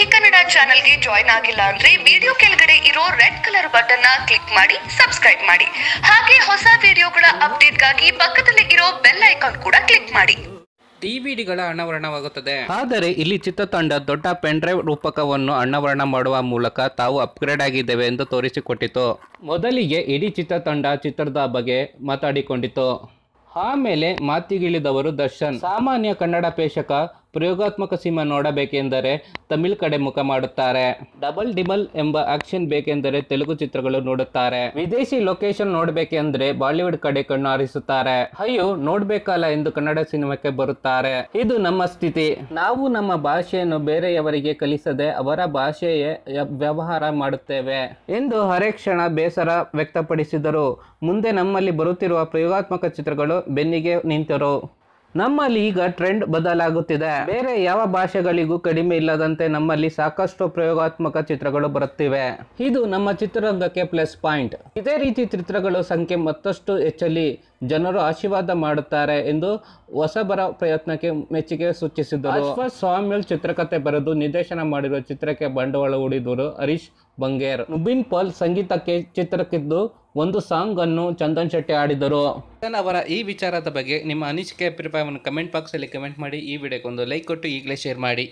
G Kannada ಗೆ join ಆಗಿಲ್ಲ ಅಂದ್ರೆ ವಿಡಿಯೋ ಕೆಳಗಡೆ ಇರೋ ರೆಡ್ ಕಲರ್ ಬಟನ್ ನ ಕ್ಲಿಕ್ ಮಾಡಿ ಸಬ್ಸ್ಕ್ರೈಬ್ ಮಾಡಿ ಹಾಗೆ ಹೊಸ ವಿಡಿಯೋಗಳ ಅಪ್ಡೇಟ್ ಅಪ್ಡೇಟ್ಗಾಗಿ ಪಕ್ಕದಲ್ಲಿ ಇರೋ ಬೆಲ್ ಐಕಾನ್ ಕೂಡ ಕ್ಲಿಕ್ ಮಾಡಿ ಡಿವಿಡಿಗಳ ಅನಾವರಣವಾಗುತ್ತದೆ ಆದರೆ ಇಲ್ಲಿ ಚಿತ್ರತಂಡ ದೊಡ್ಡ ಪೆನ್ ಡ್ರೈವ್ ರೂಪಕವನ್ನು ಅನಾವರಣ ಮಾಡುವ ಮೂಲಕ ತಾವು ಅಪ್ಗ್ರೇಡ್ ಆಗಿದ್ದೇವೆ ಎಂದು ತೋರಿಸಿಕೊಟ್ಟಿತು ಮೊದಲಿಗೆ ಇಡೀ ಚಿತ್ರತಂಡ ಚಿತ್ರದ ಬಗ್ಗೆ ಮಾತಾಡಿಕೊಂಡಿತು ಆಮೇಲೆ ಮಾತಿಗಿಳಿದವರು ದರ್ಶನ್ ಸಾಮಾನ್ಯ ಕನ್ನಡ ಪೇಷಕ ಪ್ರಯೋಗಾತ್ಮಕ ಸಿನಿಮಾ ನೋಡಬೇಕೆಂದರೆ ತಮಿಳ್ ಕಡೆ ಮುಖ ಮಾಡುತ್ತಾರೆ ಡಬಲ್ ಡಿಬಲ್ ಎಂಬ ಆಕ್ಷನ್ ಬೇಕೆಂದರೆ ತೆಲುಗು ಚಿತ್ರಗಳು ನೋಡುತ್ತಾರೆ ವಿದೇಶಿ ಲೊಕೇಶನ್ ನೋಡಬೇಕೆಂದ್ರೆ ಬಾಲಿವುಡ್ ಕಡೆ ಕಣ್ಣು ಹಾರಿಸುತ್ತಾರೆ ಅಯ್ಯೋ ನೋಡ್ಬೇಕಲ್ಲ ಎಂದು ಕನ್ನಡ ಸಿನಿಮಾಕ್ಕೆ ಬರುತ್ತಾರೆ ಇದು ನಮ್ಮ ಸ್ಥಿತಿ ನಾವು ನಮ್ಮ ಭಾಷೆಯನ್ನು ಬೇರೆಯವರಿಗೆ ಕಲಿಸದೆ ಅವರ ಭಾಷೆಯೇ ವ್ಯವಹಾರ ಮಾಡುತ್ತೇವೆ ಎಂದು ಕ್ಷಣ ಬೇಸರ ವ್ಯಕ್ತಪಡಿಸಿದರು ಮುಂದೆ ನಮ್ಮಲ್ಲಿ ಬರುತ್ತಿರುವ ಪ್ರಯೋಗಾತ್ಮಕ ಚಿತ್ರಗಳು ಬೆನ್ನಿಗೆ ನಿಂತರು ನಮ್ಮಲ್ಲಿ ಈಗ ಟ್ರೆಂಡ್ ಬದಲಾಗುತ್ತಿದೆ ಬೇರೆ ಯಾವ ಭಾಷೆಗಳಿಗೂ ಕಡಿಮೆ ಇಲ್ಲದಂತೆ ನಮ್ಮಲ್ಲಿ ಸಾಕಷ್ಟು ಪ್ರಯೋಗಾತ್ಮಕ ಚಿತ್ರಗಳು ಬರುತ್ತಿವೆ ಇದು ನಮ್ಮ ಚಿತ್ರರಂಗಕ್ಕೆ ಪ್ಲಸ್ ಪಾಯಿಂಟ್ ಇದೇ ರೀತಿ ಚಿತ್ರಗಳ ಸಂಖ್ಯೆ ಮತ್ತಷ್ಟು ಹೆಚ್ಚಲಿ ಜನರು ಆಶೀರ್ವಾದ ಮಾಡುತ್ತಾರೆ ಎಂದು ಹೊಸಬರ ಪ್ರಯತ್ನಕ್ಕೆ ಮೆಚ್ಚುಗೆ ಸೂಚಿಸಿದರು ಸ್ವಾಮ್ಯಲ್ ಚಿತ್ರಕಥೆ ಬರೆದು ನಿರ್ದೇಶನ ಮಾಡಿರುವ ಚಿತ್ರಕ್ಕೆ ಬಂಡವಾಳ ಹೂಡಿದವರು ಹರೀಶ್ ಬಂಗೇರ್ ನುಬಿನ್ ಪಾಲ್ ಸಂಗೀತಕ್ಕೆ ಚಿತ್ರಕ್ಕಿದ್ದು ಒಂದು ಸಾಂಗನ್ನು ಚಂದನ್ ಶೆಟ್ಟಿ ಆಡಿದರು ಚಂದನ್ ಅವರ ಈ ವಿಚಾರದ ಬಗ್ಗೆ ನಿಮ್ಮ ಅನಿಸಿಕೆ ಅಭಿಪ್ರಾಯವನ್ನು ಕಮೆಂಟ್ ಬಾಕ್ಸಲ್ಲಿ ಕಮೆಂಟ್ ಮಾಡಿ ಈ ಒಂದು ಲೈಕ್ ಕೊಟ್ಟು ಈಗಲೇ ಶೇರ್ ಮಾಡಿ